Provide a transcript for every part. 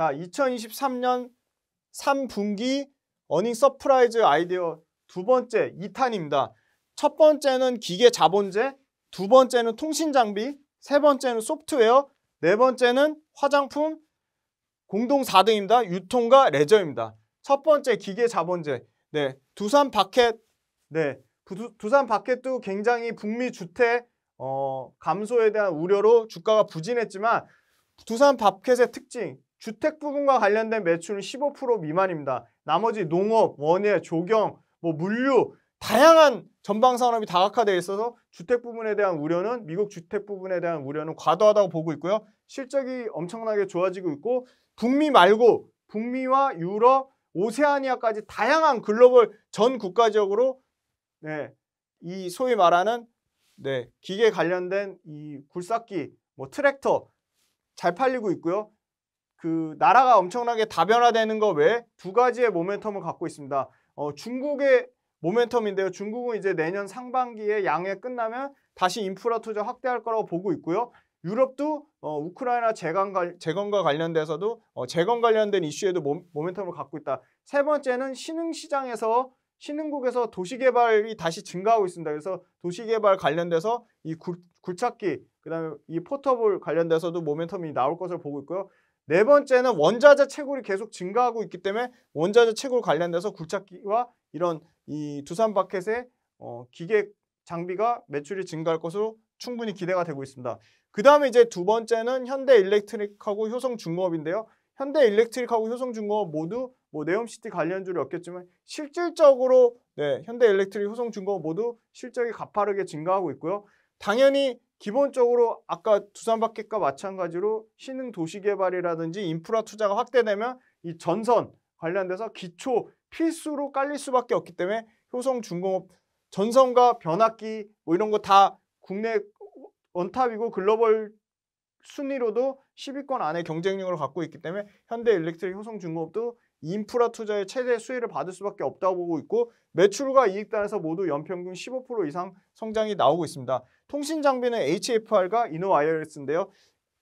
자, 2023년 3분기 어닝 서프라이즈 아이디어 두 번째 2탄입니다. 첫 번째는 기계 자본재, 두 번째는 통신 장비, 세 번째는 소프트웨어, 네 번째는 화장품, 공동 4등입니다. 유통과 레저입니다. 첫 번째 기계 자본재. 네. 두산 바켓. 네. 두, 산 바켓도 굉장히 북미 주택 어, 감소에 대한 우려로 주가가 부진했지만 두산 바켓의 특징 주택 부분과 관련된 매출은 15% 미만입니다. 나머지 농업, 원예, 조경, 뭐 물류 다양한 전방 산업이 다각화되어 있어서 주택 부분에 대한 우려는 미국 주택 부분에 대한 우려는 과도하다고 보고 있고요. 실적이 엄청나게 좋아지고 있고 북미 말고 북미와 유럽, 오세아니아까지 다양한 글로벌 전 국가적으로 네, 이 소위 말하는 네, 기계 관련된 이 굴삭기, 뭐 트랙터 잘 팔리고 있고요. 그 나라가 엄청나게 다변화되는 것 외에 두 가지의 모멘텀을 갖고 있습니다. 어, 중국의 모멘텀인데요. 중국은 이제 내년 상반기에 양해 끝나면 다시 인프라 투자 확대할 거라고 보고 있고요. 유럽도 어, 우크라이나 재건, 재건과 관련돼서도 어, 재건 관련된 이슈에도 모, 멘텀을 갖고 있다. 세 번째는 신흥 시장에서 신흥국에서 도시개발이 다시 증가하고 있습니다. 그래서 도시개발 관련돼서 이 굴, 착기그 다음에 이 포터볼 관련돼서도 모멘텀이 나올 것을 보고 있고요. 네 번째는 원자재 채굴이 계속 증가하고 있기 때문에 원자재 채굴 관련돼서 굴착기와 이런 이 두산 바켓의 어, 기계 장비가 매출이 증가할 것으로 충분히 기대가 되고 있습니다. 그 다음에 이제 두 번째는 현대 일렉트릭하고 효성중공업인데요. 현대 일렉트릭하고 효성중공업 모두 뭐 네옴시티 관련주를 얻겠지만 실질적으로 네, 현대 일렉트릭 효성중공업 모두 실적이 가파르게 증가하고 있고요. 당연히 기본적으로 아까 두산바켓과 마찬가지로 신흥 도시개발이라든지 인프라 투자가 확대되면 이 전선 관련돼서 기초 필수로 깔릴 수밖에 없기 때문에 효성중공업 전선과 변압기 뭐 이런 거 다 국내 원탑이고 글로벌 순위로도 10위권 안에 경쟁력을 갖고 있기 때문에 현대일렉트릭 효성중공업도 인프라 투자의 최대 수혜를 받을 수밖에 없다고 보고 있고 매출과 이익단에서 모두 연평균 15% 이상 성장이 나오고 있습니다. 통신 장비는 HFR과 이노 i r 스인데요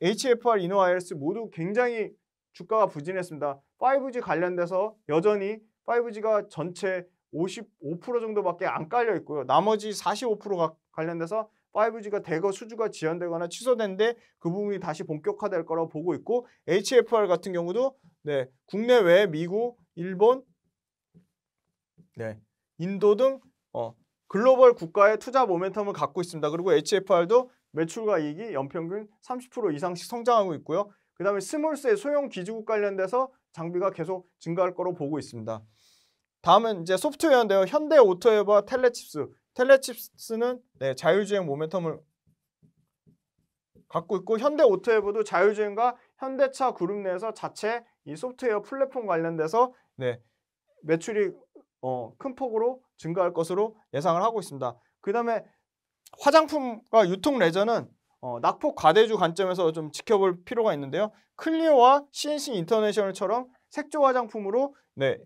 HFR, 이노 i r 스 모두 굉장히 주가가 부진했습니다. 5G 관련돼서 여전히 5G가 전체 55% 정도밖에 안 깔려 있고요. 나머지 45%가 관련돼서 5G가 대거 수주가 지연되거나 취소된데 그 부분이 다시 본격화될 거라고 보고 있고 HFR 같은 경우도 네, 국내외 미국, 일본, 네, 인도 등 어, 글로벌 국가의 투자 모멘텀을 갖고 있습니다. 그리고 HFR도 매출과 이익이 연평균 30% 이상씩 성장하고 있고요. 그 다음에 스몰스의 소형 기지국 관련돼서 장비가 계속 증가할 거로 보고 있습니다. 다음은 이제 소프트웨어인데요. 현대 오토웨어와 텔레칩스. 텔레칩스는 네, 자율주행 모멘텀을 갖고 있고 현대 오토웨어도 자율주행과 현대차 그룹 내에서 자체 이 소프트웨어 플랫폼 관련돼서 네, 매출이 어, 큰 폭으로 증가할 것으로 예상을 하고 있습니다. 그 다음에 화장품과 유통 레저는 어, 낙폭 과대주 관점에서 좀 지켜볼 필요가 있는데요. 클리오와 CNC 인터내셔널처럼 색조 화장품으로 네,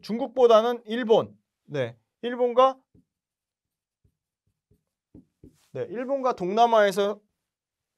중국보다는 일본, 네, 일본과 네, 일본과 동남아에서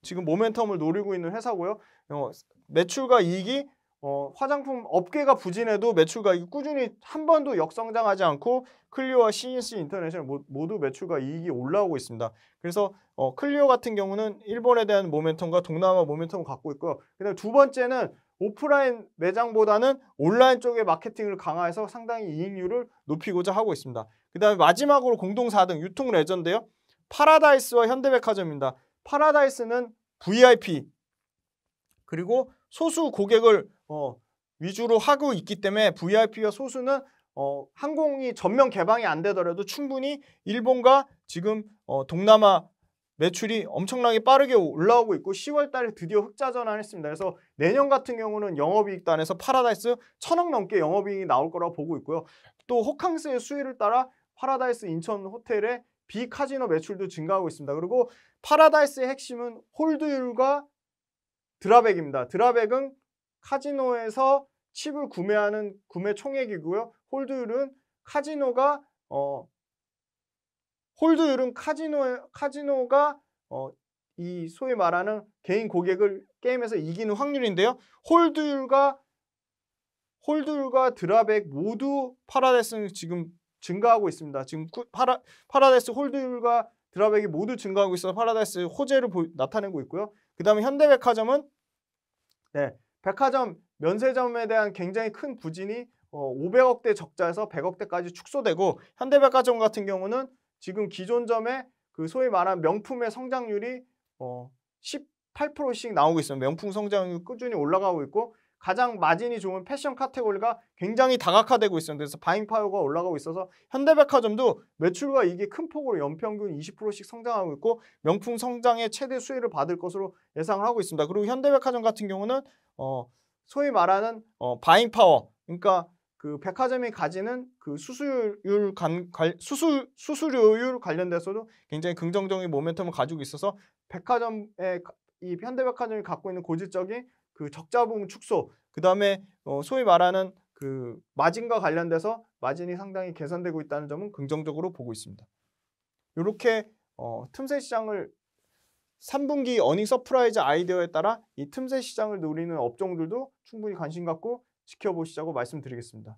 지금 모멘텀을 노리고 있는 회사고요. 어, 매출과 이익이 어, 화장품 업계가 부진해도 매출가액이 꾸준히 한 번도 역성장하지 않고 클리오와 CNC 인터내셔널 모두 매출과 이익이 올라오고 있습니다. 그래서 어, 클리오 같은 경우는 일본에 대한 모멘텀과 동남아 모멘텀을 갖고 있고요. 그다음 두 번째는 오프라인 매장보다는 온라인 쪽의 마케팅을 강화해서 상당히 이익률을 높이고자 하고 있습니다. 그다음에 마지막으로 공동 4등 유통 레전드요. 파라다이스와 현대백화점입니다. 파라다이스는 VIP 그리고 소수 고객을 어, 위주로 하고 있기 때문에 VIP와 소수는 어, 항공이 전면 개방이 안 되더라도 충분히 일본과 지금 어, 동남아 매출이 엄청나게 빠르게 올라오고 있고 10월 달에 드디어 흑자 전환했습니다. 그래서 내년 같은 경우는 영업이익단에서 파라다이스 천억 넘게 영업이익이 나올 거라고 보고 있고요. 또 호캉스의 수위를 따라 파라다이스 인천 호텔의 비카지노 매출도 증가하고 있습니다. 그리고 파라다이스의 핵심은 홀드율과 드라백입니다. 드라백은 카지노에서 칩을 구매하는 구매 총액이고요. 홀드율은 카지노가 어 홀드율은 카지노 카지노가 어 이 소위 말하는 개인 고객을 게임에서 이기는 확률인데요. 홀드율과 홀드율과 드랍액 모두 파라데스는 지금 증가하고 있습니다. 지금 파라, 파라데스 홀드율과 드랍액이 모두 증가하고 있어서 파라다이스 호재를 보, 나타내고 있고요. 그 다음에 현대백화점은 네, 백화점 면세점에 대한 굉장히 큰 부진이 어, 500억대 적자에서 100억대까지 축소되고 현대백화점 같은 경우는 지금 기존점에그 소위 말한 명품의 성장률이 어, 18%씩 나오고 있어요. 명품 성장률 꾸준히 올라가고 있고 가장 마진이 좋은 패션 카테고리가 굉장히 다각화되고 있습니다. 그래서 바잉 파워가 올라가고 있어서 현대백화점도 매출과 이익이 큰 폭으로 연평균 20%씩 성장하고 있고 명품 성장의 최대 수혜를 받을 것으로 예상을 하고 있습니다. 그리고 현대백화점 같은 경우는 어, 소위 말하는 어, 바잉 파워 그러니까 그 백화점이 가지는 그 수수율 간, 갈, 수수, 수수료율 관련돼서도 굉장히 긍정적인 모멘텀을 가지고 있어서 백화점의 이 현대백화점이 갖고 있는 고질적인 그 적자부분 축소, 그 다음에 어, 소위 말하는 그 마진과 관련돼서 마진이 상당히 개선되고 있다는 점은 긍정적으로 보고 있습니다. 이렇게 어, 틈새 시장을 3분기 어닝 서프라이즈 아이디어에 따라 이 틈새 시장을 노리는 업종들도 충분히 관심 갖고 지켜보시자고 말씀드리겠습니다.